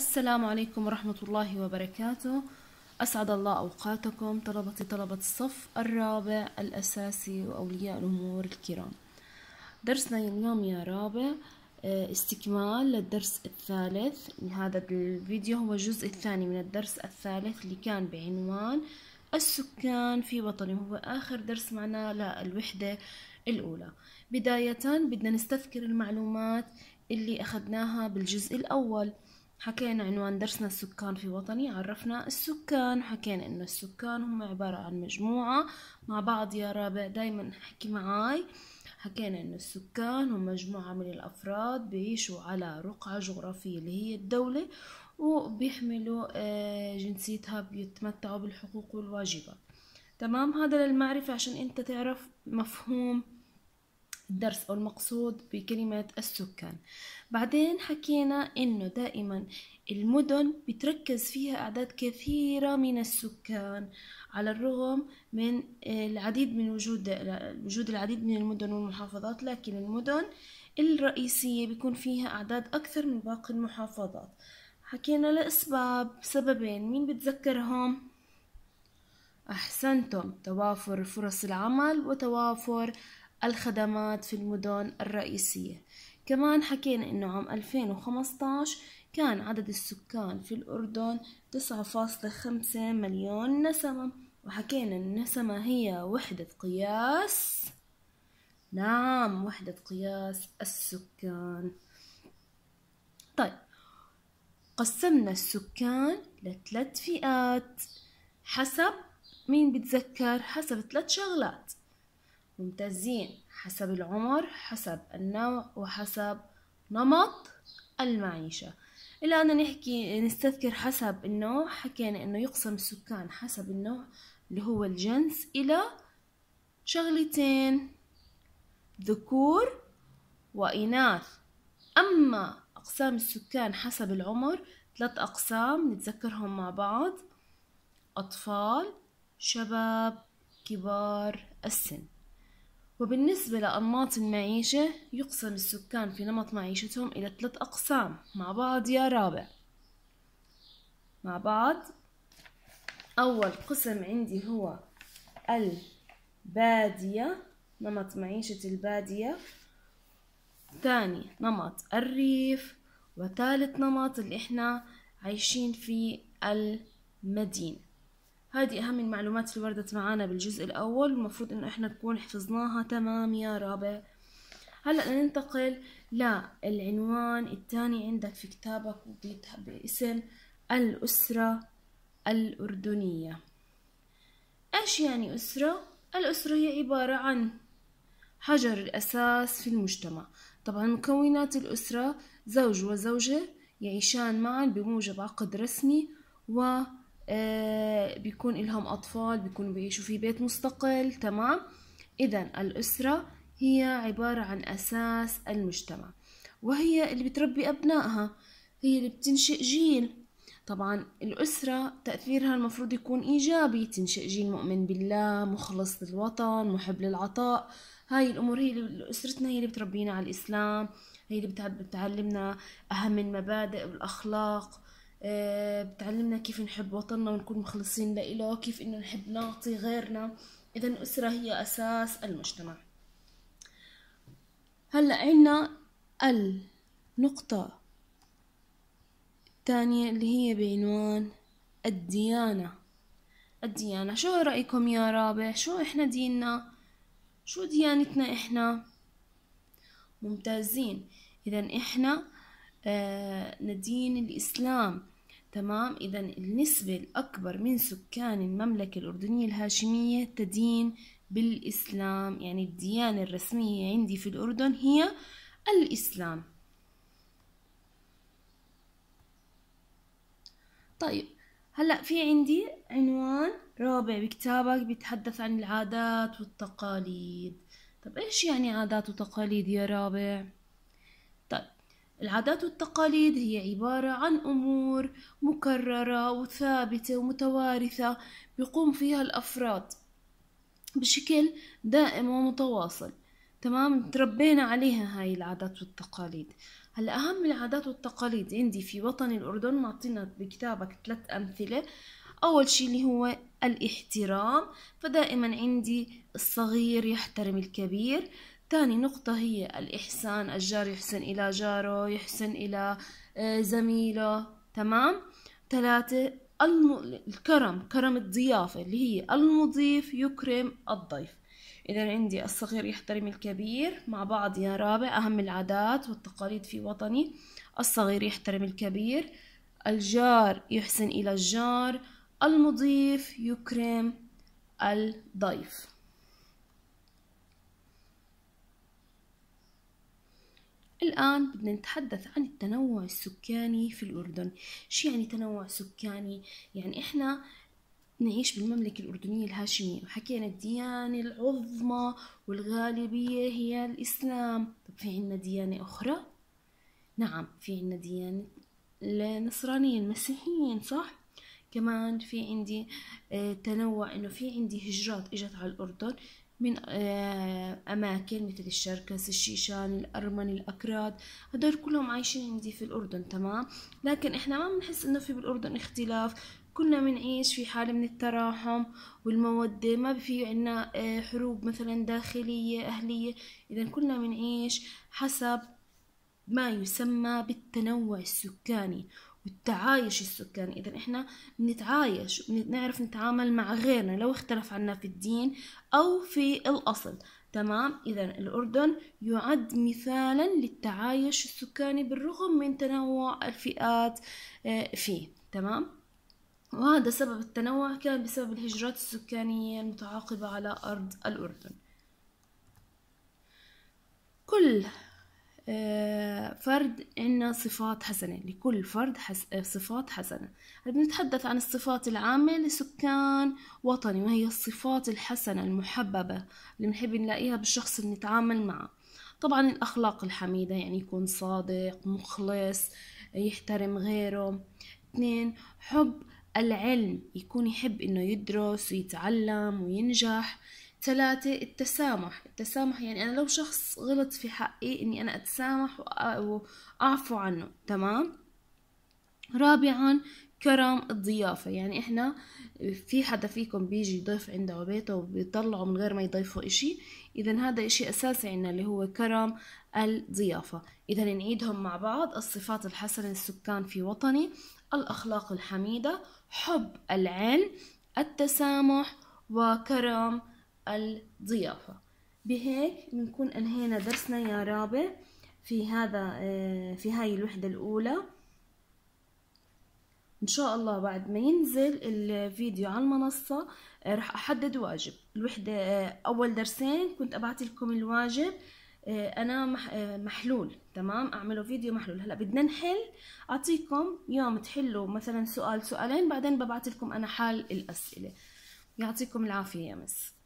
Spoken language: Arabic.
السلام عليكم ورحمة الله وبركاته أسعد الله أوقاتكم طلبتي طلبة الصف الرابع الأساسي وأولياء الأمور الكرام درسنا اليوم يا رابع آه، استكمال للدرس الثالث هذا الفيديو هو الجزء الثاني من الدرس الثالث اللي كان بعنوان السكان في وطني وهو آخر درس معنا للوحدة الأولى بداية بدنا نستذكر المعلومات اللي أخذناها بالجزء الأول حكينا عنوان درسنا السكان في وطني عرفنا السكان حكينا انه السكان هم عبارة عن مجموعة مع بعض يا رابع دايما احكي معاي حكينا انه السكان هم مجموعة من الافراد بيعيشوا على رقعة جغرافية اللي هي الدولة وبيحملوا آه، جنسيتها بيتمتعوا بالحقوق والواجبات تمام هذا للمعرفة عشان انت تعرف مفهوم الدرس أو المقصود بكلمة السكان بعدين حكينا أنه دائما المدن بتركز فيها أعداد كثيرة من السكان على الرغم من العديد من وجود وجود العديد من المدن والمحافظات لكن المدن الرئيسية بيكون فيها أعداد أكثر من باقي المحافظات حكينا لأسباب سببين مين بتذكرهم؟ أحسنتم توافر فرص العمل وتوافر الخدمات في المدن الرئيسية كمان حكينا انه عام 2015 كان عدد السكان في الأردن 9.5 مليون نسمة وحكينا النسمة هي وحدة قياس نعم وحدة قياس السكان طيب قسمنا السكان لثلاث فئات حسب مين بتذكر حسب ثلاث شغلات ممتازين حسب العمر حسب النوع وحسب نمط المعيشة إلا أن نحكي نستذكر حسب النوع حكينا أنه يقسم السكان حسب النوع اللي هو الجنس إلى شغلتين ذكور وإناث أما أقسام السكان حسب العمر ثلاث أقسام نتذكرهم مع بعض أطفال شباب كبار السن وبالنسبة لأنماط المعيشة يقسم السكان في نمط معيشتهم إلى ثلاث أقسام مع بعض يا رابع مع بعض أول قسم عندي هو البادية نمط معيشة البادية ثاني نمط الريف وثالث نمط اللي احنا عايشين في المدينة هذه أهم المعلومات اللي وردت معانا بالجزء الأول المفروض إنه إحنا نكون حفظناها تمام يا رابع هلأ ننتقل للعنوان الثاني عندك في كتابك باسم الأسرة الأردنية إيش يعني أسرة؟ الأسرة هي عبارة عن حجر الأساس في المجتمع طبعا مكونات الأسرة زوج وزوجة يعيشان معا بموجب عقد رسمي و آه، بيكون لهم أطفال بيكونوا بيعيشوا في بيت مستقل تمام إذا الأسرة هي عبارة عن أساس المجتمع وهي اللي بتربي أبنائها هي اللي بتنشئ جيل طبعا الأسرة تأثيرها المفروض يكون إيجابي تنشئ جيل مؤمن بالله مخلص للوطن محب للعطاء هاي الأمور هي اللي أسرتنا هي اللي بتربينا على الإسلام هي اللي بتعلمنا أهم المبادئ والأخلاق آه، بتعلمنا كيف نحب وطننا ونكون مخلصين له كيف إنه نحب نعطي غيرنا إذا الأسرة هي أساس المجتمع هلأ عنا النقطة الثانية اللي هي بعنوان الديانة الديانة شو رأيكم يا رابع شو إحنا ديننا شو ديانتنا إحنا ممتازين إذا إحنا آه ندين الإسلام تمام إذا النسبة الأكبر من سكان المملكة الأردنية الهاشمية تدين بالإسلام يعني الديانة الرسمية عندي في الأردن هي الإسلام طيب هلأ في عندي عنوان رابع بكتابك بيتحدث عن العادات والتقاليد طب إيش يعني عادات وتقاليد يا رابع؟ العادات والتقاليد هي عبارة عن أمور مكررة وثابتة ومتوارثة بيقوم فيها الأفراد بشكل دائم ومتواصل تمام تربينا عليها هاي العادات والتقاليد هلا أهم العادات والتقاليد عندي في وطني الأردن معطينا بكتابك ثلاث أمثلة أول شي اللي هو الاحترام فدائما عندي الصغير يحترم الكبير تاني نقطة هي الإحسان الجار يحسن إلى جاره يحسن إلى آه، زميله تمام ثلاثة الم... الكرم كرم الضيافة اللي هي المضيف يكرم الضيف إذا عندي الصغير يحترم الكبير مع بعض يا رابع أهم العادات والتقاليد في وطني الصغير يحترم الكبير الجار يحسن إلى الجار المضيف يكرم الضيف الآن بدنا نتحدث عن التنوع السكاني في الأردن شو يعني تنوع سكاني؟ يعني إحنا نعيش بالمملكة الأردنية الهاشمية وحكينا الديانة العظمى والغالبية هي الإسلام طب في عنا ديانة أخرى؟ نعم في عنا ديانة النصرانية المسيحيين صح؟ كمان في عندي آه، تنوع انه في عندي هجرات اجت على الاردن من آه، أماكن مثل الشركس الشيشان الأرمن الأكراد هدول كلهم عايشين عندي في الأردن تمام لكن إحنا ما بنحس إنه في بالأردن اختلاف كلنا بنعيش في حالة من التراحم والمودة ما في عنا آه، حروب مثلا داخلية أهلية إذا كلنا بنعيش حسب ما يسمى بالتنوع السكاني بالتعايش السكاني اذا احنا بنتعايش بنعرف نتعامل مع غيرنا لو اختلف عنا في الدين او في الاصل تمام اذا الاردن يعد مثالا للتعايش السكاني بالرغم من تنوع الفئات آه، فيه تمام وهذا سبب التنوع كان بسبب الهجرات السكانية المتعاقبة على أرض الأردن كل آه، فرد عنا صفات حسنة لكل فرد حس... آه، صفات حسنة بنتحدث عن الصفات العامة لسكان وطني وهي الصفات الحسنة المحببة اللي بنحب نلاقيها بالشخص اللي نتعامل معه طبعا الأخلاق الحميدة يعني يكون صادق مخلص يحترم غيره اثنين حب العلم يكون يحب انه يدرس ويتعلم وينجح ثلاثة التسامح التسامح يعني أنا لو شخص غلط في حقي إني أنا أتسامح وأعفو عنه تمام رابعا كرم الضيافة يعني إحنا في حدا فيكم بيجي يضيف عنده على بيته وبيطلعه من غير ما يضيفوا إشي إذا هذا إشي أساسي عنا اللي هو كرم الضيافة إذا نعيدهم مع بعض الصفات الحسنة للسكان في وطني الأخلاق الحميدة حب العلم التسامح وكرم الضيافة بهيك بنكون انهينا درسنا يا رابع في هذا آه، في هاي الوحدة الأولى ان شاء الله بعد ما ينزل الفيديو على المنصة آه، رح احدد واجب الوحدة آه، اول درسين كنت ابعت لكم الواجب انا محلول تمام اعمله فيديو محلول هلا بدنا نحل اعطيكم يوم تحلوا مثلا سؤال سؤالين بعدين ببعت لكم انا حال الاسئلة يعطيكم العافية يا مس